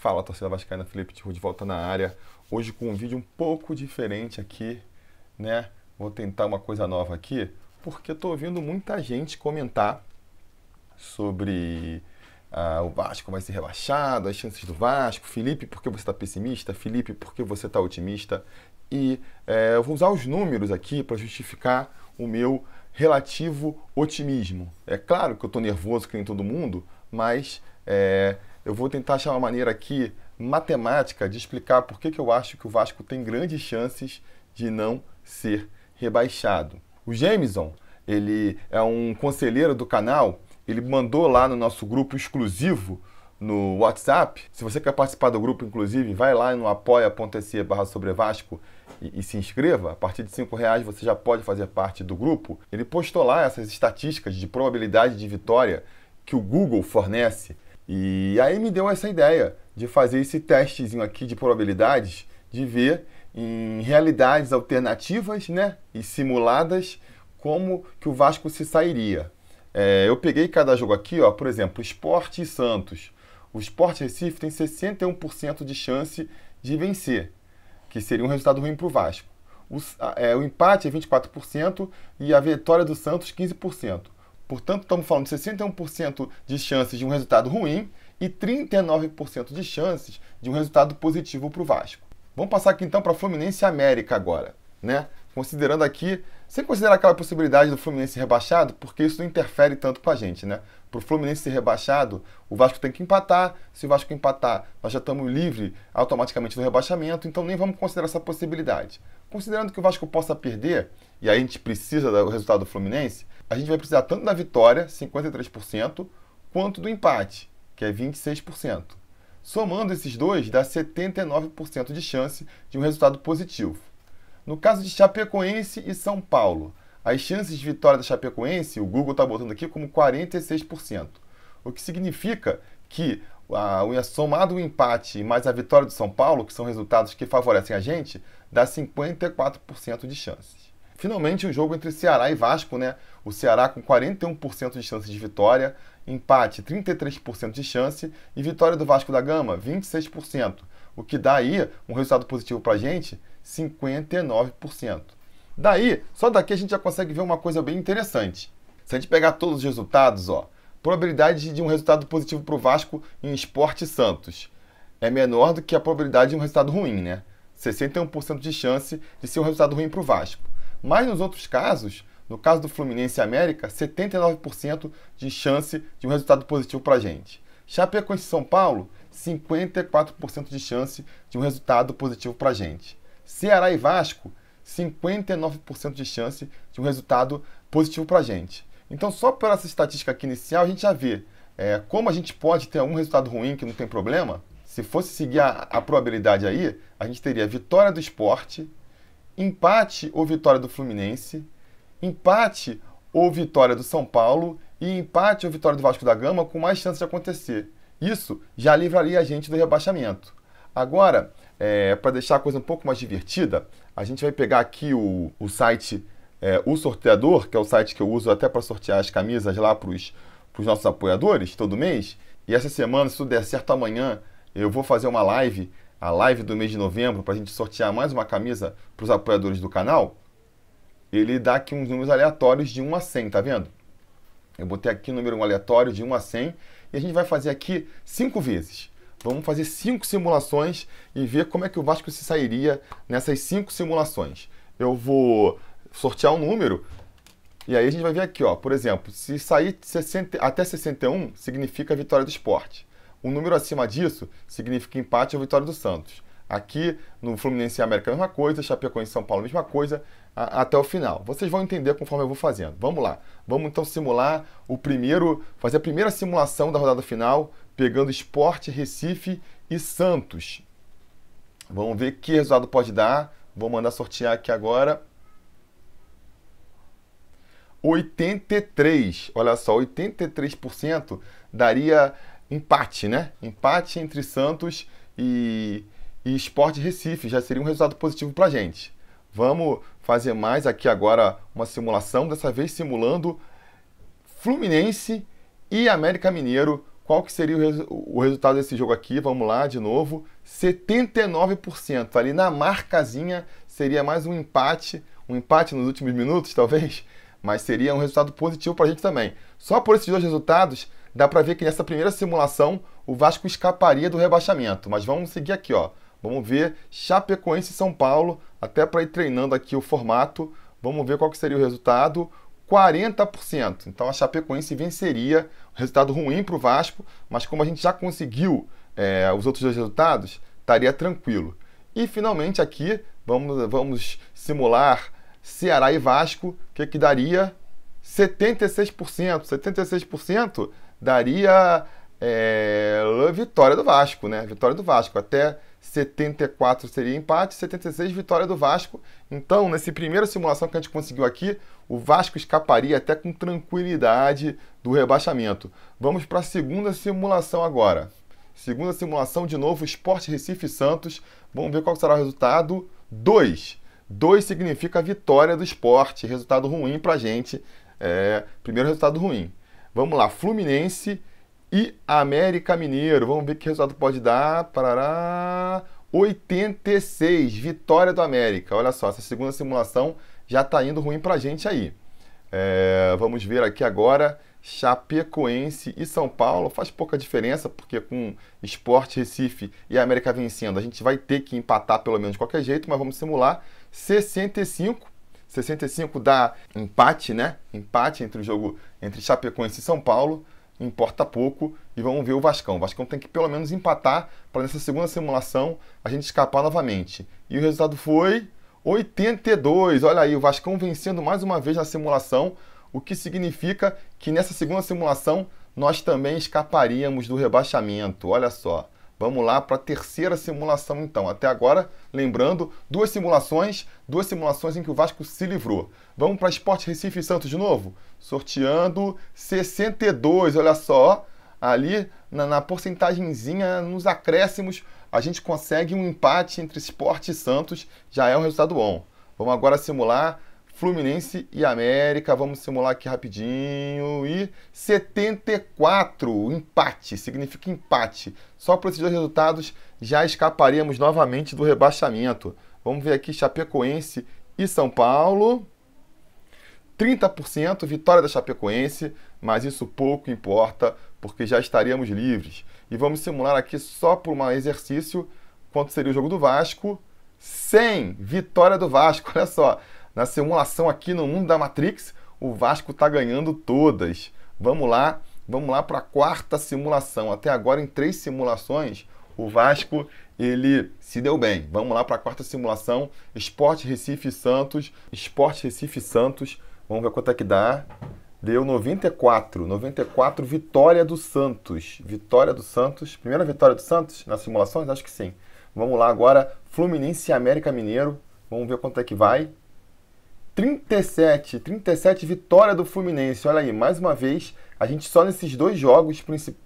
Fala, torcida vascaína, Felipe Tiru de volta na área. Hoje com um vídeo um pouco diferente aqui, né? Vou tentar uma coisa nova aqui, porque estou ouvindo muita gente comentar sobre ah, o Vasco vai ser rebaixado, as chances do Vasco, Felipe, por que você está pessimista? Felipe, por que você está otimista? E é, eu vou usar os números aqui para justificar o meu relativo otimismo. É claro que eu estou nervoso, que nem todo mundo, mas é, eu vou tentar achar uma maneira aqui matemática de explicar por que, que eu acho que o Vasco tem grandes chances de não ser rebaixado. O Jameson, ele é um conselheiro do canal, ele mandou lá no nosso grupo exclusivo no WhatsApp. Se você quer participar do grupo, inclusive, vai lá no apoia.se barra sobre Vasco e, e, se inscreva. A partir de cinco reais você já pode fazer parte do grupo. Ele postou lá essas estatísticas de probabilidade de vitória que o Google fornece e aí me deu essa ideia de fazer esse testezinho aqui de probabilidades, de ver em realidades alternativas né, e simuladas como que o Vasco se sairia. É, eu peguei cada jogo aqui, ó, por exemplo, Esporte e Santos. O Esporte Recife tem 61% de chance de vencer, que seria um resultado ruim para o Vasco. é, o empate é 24% e a vitória do Santos 15%. Portanto, estamos falando de 61% de chances de um resultado ruim e 39% de chances de um resultado positivo para o Vasco. Vamos passar aqui então para Fluminense América agora, né? Considerando aqui, sem considerar aquela possibilidade do Fluminense rebaixado, porque isso não interfere tanto com a gente, né? Para o Fluminense ser rebaixado, o Vasco tem que empatar. Se o Vasco empatar, nós já estamos livre automaticamente do rebaixamento, então nem vamos considerar essa possibilidade. Considerando que o Vasco possa perder, e aí a gente precisa do resultado do Fluminense, a gente vai precisar tanto da vitória, 53%, quanto do empate, que é 26%. Somando esses dois, dá 79% de chance de um resultado positivo. No caso de Chapecoense e São Paulo, as chances de vitória da Chapecoense, o Google está botando aqui como 46%, o que significa que a, a, somado o empate mais a vitória do São Paulo, que são resultados que favorecem a gente, dá 54% de chances finalmente o jogo entre Ceará e Vasco, né? O Ceará com 41% de chance de vitória, empate 33% de chance e vitória do Vasco da Gama 26%, o que dá aí um resultado positivo para a gente 59%. Daí, só daqui a gente já consegue ver uma coisa bem interessante. Se a gente pegar todos os resultados, ó, probabilidade de um resultado positivo para o Vasco em Esporte Santos é menor do que a probabilidade de um resultado ruim, né? 61% de chance de ser um resultado ruim para o Vasco. Mas nos outros casos, no caso do Fluminense e América, 79% de chance de um resultado positivo para a gente. Chapecoense e São Paulo, 54% de chance de um resultado positivo para a gente. Ceará e Vasco, 59% de chance de um resultado positivo para a gente. Então, só por essa estatística aqui inicial, a gente já vê é, como a gente pode ter algum resultado ruim que não tem problema. Se fosse seguir a, a probabilidade aí, a gente teria vitória do esporte, empate ou vitória do Fluminense, empate ou vitória do São Paulo e empate ou vitória do Vasco da Gama com mais chance de acontecer. Isso já livraria a gente do rebaixamento. Agora, é, para deixar a coisa um pouco mais divertida, a gente vai pegar aqui o, o site é, O Sorteador, que é o site que eu uso até para sortear as camisas lá para os nossos apoiadores todo mês. E essa semana, se tudo der certo amanhã, eu vou fazer uma live a live do mês de novembro para a gente sortear mais uma camisa para os apoiadores do canal, ele dá aqui uns números aleatórios de 1 a 100, tá vendo? Eu botei aqui o um número um aleatório de 1 a 100 e a gente vai fazer aqui 5 vezes. Vamos fazer 5 simulações e ver como é que o Vasco se sairia nessas 5 simulações. Eu vou sortear um número e aí a gente vai ver aqui, ó, por exemplo, se sair 60, até 61 significa vitória do esporte. Um número acima disso significa empate ou vitória do Santos. Aqui no Fluminense e América a mesma coisa, Chapecoense e São Paulo a mesma coisa, a, até o final. Vocês vão entender conforme eu vou fazendo. Vamos lá. Vamos então simular o primeiro, fazer a primeira simulação da rodada final, pegando Esporte, Recife e Santos. Vamos ver que resultado pode dar. Vou mandar sortear aqui agora. 83, olha só, 83% daria empate, né? Empate entre Santos e, e Sport Recife. Já seria um resultado positivo para a gente. Vamos fazer mais aqui agora uma simulação, dessa vez simulando Fluminense e América Mineiro. Qual que seria o, res o resultado desse jogo aqui? Vamos lá, de novo. 79%. Ali na marcazinha seria mais um empate. Um empate nos últimos minutos, talvez. Mas seria um resultado positivo para a gente também. Só por esses dois resultados, dá para ver que nessa primeira simulação o Vasco escaparia do rebaixamento. Mas vamos seguir aqui, ó. Vamos ver Chapecoense e São Paulo, até para ir treinando aqui o formato. Vamos ver qual que seria o resultado. 40%. Então a Chapecoense venceria. Resultado ruim para o Vasco, mas como a gente já conseguiu é, os outros dois resultados, estaria tranquilo. E finalmente aqui vamos, vamos simular Ceará e Vasco, o que, que daria? 76%. 76% daria é, vitória do Vasco, né? Vitória do Vasco. Até 74 seria empate, 76 vitória do Vasco. Então, nesse primeira simulação que a gente conseguiu aqui, o Vasco escaparia até com tranquilidade do rebaixamento. Vamos para a segunda simulação agora. Segunda simulação de novo, Esporte Recife Santos. Vamos ver qual será o resultado. 2. 2 significa vitória do esporte, resultado ruim para gente é, primeiro resultado ruim. Vamos lá, Fluminense e América Mineiro. Vamos ver que resultado pode dar. Parará. 86, vitória do América. Olha só, essa segunda simulação já está indo ruim para a gente aí. É, vamos ver aqui agora Chapecoense e São Paulo. Faz pouca diferença, porque com Esporte Recife e América vencendo, a gente vai ter que empatar pelo menos de qualquer jeito, mas vamos simular. 65 65 dá empate, né? Empate entre o jogo entre Chapecoense e São Paulo. Importa pouco e vamos ver o Vascão. O Vascão tem que pelo menos empatar para nessa segunda simulação a gente escapar novamente. E o resultado foi 82. Olha aí, o Vascão vencendo mais uma vez na simulação, o que significa que nessa segunda simulação nós também escaparíamos do rebaixamento. Olha só. Vamos lá para a terceira simulação então. Até agora, lembrando, duas simulações, duas simulações em que o Vasco se livrou. Vamos para Esporte Recife e Santos de novo? Sorteando 62, olha só. Ali na, na porcentagemzinha, nos acréscimos, a gente consegue um empate entre Esporte e Santos, já é um resultado bom. Vamos agora simular Fluminense e América. Vamos simular aqui rapidinho. E 74, empate, significa empate. Só por esses dois resultados já escaparíamos novamente do rebaixamento. Vamos ver aqui Chapecoense e São Paulo. 30% vitória da Chapecoense, mas isso pouco importa, porque já estaríamos livres. E vamos simular aqui só por um exercício quanto seria o jogo do Vasco. 100, vitória do Vasco, olha só. Na simulação aqui no mundo da Matrix, o Vasco está ganhando todas. Vamos lá, vamos lá para a quarta simulação. Até agora, em três simulações, o Vasco ele se deu bem. Vamos lá para a quarta simulação. Esporte Recife Santos. Esporte Recife Santos. Vamos ver quanto é que dá. Deu 94. 94, vitória do Santos. Vitória do Santos. Primeira vitória do Santos nas simulações? Acho que sim. Vamos lá agora. Fluminense e América Mineiro. Vamos ver quanto é que vai. 37, 37 vitória do Fluminense. Olha aí, mais uma vez, a gente só nesses dois jogos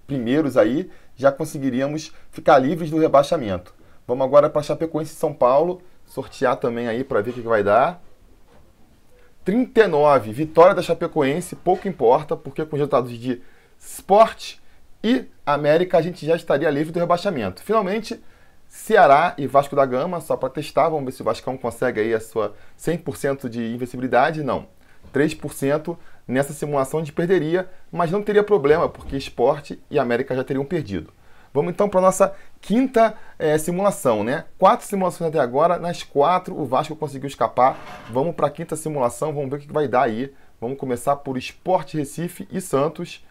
primeiros aí já conseguiríamos ficar livres do rebaixamento. Vamos agora para Chapecoense e São Paulo, sortear também aí para ver o que, que vai dar. 39, vitória da Chapecoense, pouco importa, porque com os resultados de Sport e América a gente já estaria livre do rebaixamento. Finalmente, Ceará e Vasco da Gama, só para testar, vamos ver se o Vascão consegue aí a sua 100% de invencibilidade. Não, 3% nessa simulação de perderia, mas não teria problema, porque Esporte e América já teriam perdido. Vamos então para a nossa quinta é, simulação, né? Quatro simulações até agora, nas quatro o Vasco conseguiu escapar. Vamos para a quinta simulação, vamos ver o que vai dar aí. Vamos começar por Esporte Recife e Santos.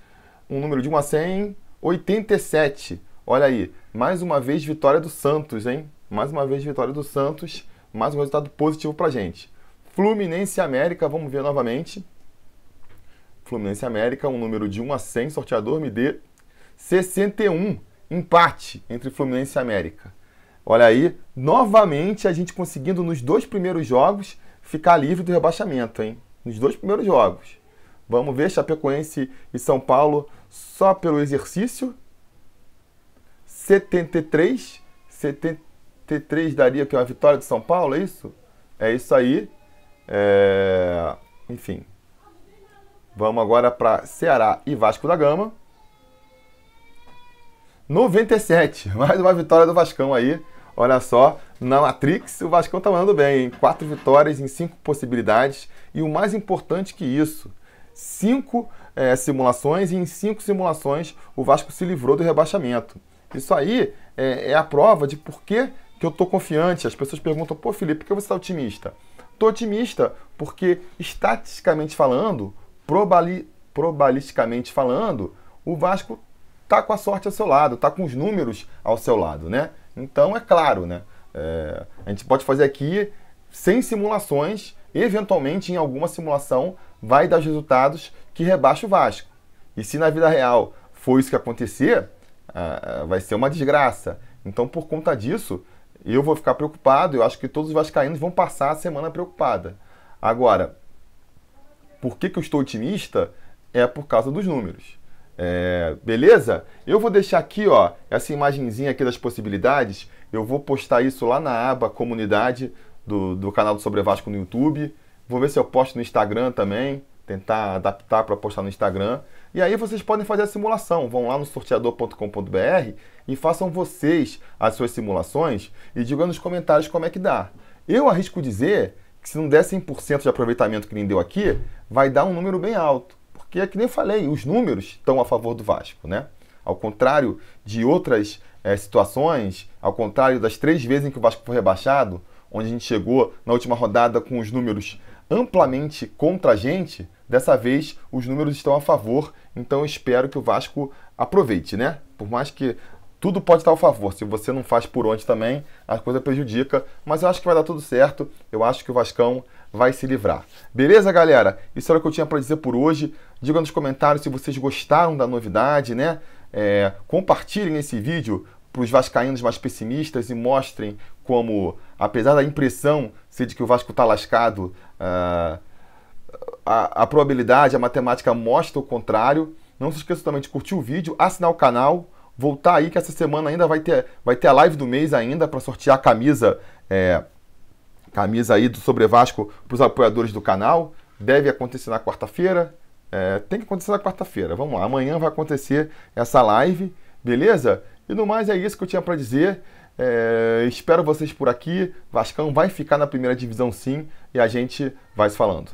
Um número de 1 a 100, 87. Olha aí, mais uma vez, vitória do Santos, hein? Mais uma vez, vitória do Santos. Mais um resultado positivo pra gente. Fluminense América, vamos ver novamente. Fluminense América, um número de 1 a 100, sorteador me dê 61, empate entre Fluminense e América. Olha aí, novamente a gente conseguindo nos dois primeiros jogos ficar livre do rebaixamento, hein? Nos dois primeiros jogos. Vamos ver Chapecoense e São Paulo só pelo exercício 73. 73 daria que é uma vitória de São Paulo, é isso? É isso aí. É... Enfim. Vamos agora para Ceará e Vasco da Gama. 97, mais uma vitória do Vascão aí. Olha só, na Matrix o Vascão tá mandando bem, hein? Quatro vitórias em cinco possibilidades. E o mais importante que isso, cinco é, simulações e em cinco simulações o Vasco se livrou do rebaixamento. Isso aí é, é a prova de por que, que eu estou confiante. As pessoas perguntam, pô, Felipe, por que você está otimista? Estou otimista porque, estatisticamente falando, probali, probabilisticamente falando, o Vasco tá com a sorte ao seu lado, tá com os números ao seu lado, né? Então é claro, né? É, a gente pode fazer aqui sem simulações, eventualmente em alguma simulação vai dar os resultados que rebaixa o Vasco. E se na vida real for isso que acontecer, ah, ah, vai ser uma desgraça. Então, por conta disso, eu vou ficar preocupado. Eu acho que todos os vascaínos vão passar a semana preocupada. Agora, por que, que eu estou otimista? É por causa dos números. É, beleza? Eu vou deixar aqui, ó, essa imagenzinha aqui das possibilidades. Eu vou postar isso lá na aba comunidade do, do canal do Sobre Vasco no YouTube. Vou ver se eu posto no Instagram também tentar adaptar para postar no Instagram. E aí vocês podem fazer a simulação. Vão lá no sorteador.com.br e façam vocês as suas simulações e digam nos comentários como é que dá. Eu arrisco dizer que se não der 100% de aproveitamento que nem deu aqui, vai dar um número bem alto. Porque é que nem falei, os números estão a favor do Vasco, né? Ao contrário de outras é, situações, ao contrário das três vezes em que o Vasco foi rebaixado, onde a gente chegou na última rodada com os números amplamente contra a gente, dessa vez os números estão a favor, então espero que o Vasco aproveite, né? Por mais que tudo pode estar a favor, se você não faz por onde também, a coisa prejudica, mas eu acho que vai dar tudo certo, eu acho que o Vascão vai se livrar. Beleza, galera? Isso era o que eu tinha para dizer por hoje. Diga nos comentários se vocês gostaram da novidade, né? É, compartilhem esse vídeo para os vascaínos mais pessimistas e mostrem como, apesar da impressão ser de que o Vasco está lascado, uh, a, a, probabilidade, a matemática mostra o contrário. Não se esqueça também de curtir o vídeo, assinar o canal, voltar aí que essa semana ainda vai ter, vai ter a live do mês ainda para sortear a camisa, é, camisa aí do Sobre Vasco para os apoiadores do canal. Deve acontecer na quarta-feira. É, tem que acontecer na quarta-feira. Vamos lá, amanhã vai acontecer essa live, beleza? E no mais é isso que eu tinha para dizer. É, espero vocês por aqui. Vascão vai ficar na primeira divisão sim e a gente vai se falando.